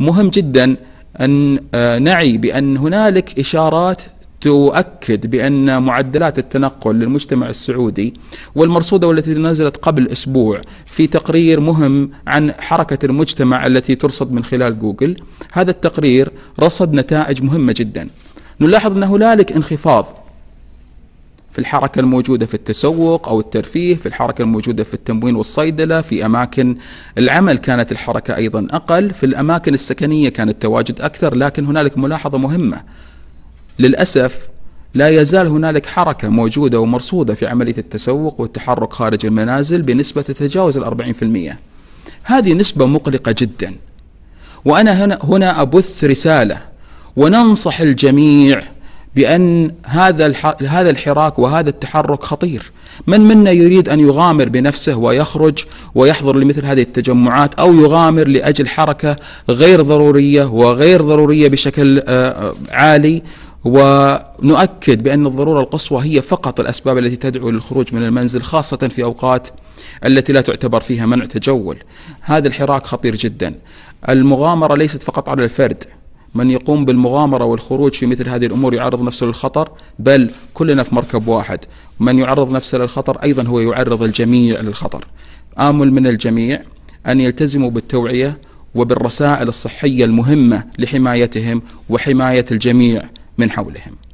مهم جدا أن آه، نعي بأن هنالك إشارات تؤكد بأن معدلات التنقل للمجتمع السعودي والمرصودة والتي نزلت قبل أسبوع في تقرير مهم عن حركة المجتمع التي ترصد من خلال جوجل هذا التقرير رصد نتائج مهمة جدا نلاحظ أن هنالك انخفاض في الحركة الموجودة في التسوق أو الترفيه في الحركة الموجودة في التموين والصيدلة في أماكن العمل كانت الحركة أيضا أقل في الأماكن السكنية كان التواجد أكثر لكن هنالك ملاحظة مهمة للأسف لا يزال هنالك حركة موجودة ومرصودة في عملية التسوق والتحرك خارج المنازل بنسبة تتجاوز الأربعين في المئة هذه نسبة مقلقة جدا وأنا هنا, هنا أبث رسالة وننصح الجميع بأن هذا هذا الحراك وهذا التحرك خطير من منا يريد أن يغامر بنفسه ويخرج ويحضر لمثل هذه التجمعات أو يغامر لأجل حركة غير ضرورية وغير ضرورية بشكل آه، آه، عالي ونؤكد بأن الضرورة القصوى هي فقط الأسباب التي تدعو للخروج من المنزل خاصة في أوقات التي لا تعتبر فيها منع تجول هذا الحراك خطير جدا المغامرة ليست فقط على الفرد من يقوم بالمغامرة والخروج في مثل هذه الأمور يعرض نفسه للخطر بل كلنا في مركب واحد من يعرض نفسه للخطر أيضا هو يعرض الجميع للخطر آمل من الجميع أن يلتزموا بالتوعية وبالرسائل الصحية المهمة لحمايتهم وحماية الجميع من حولهم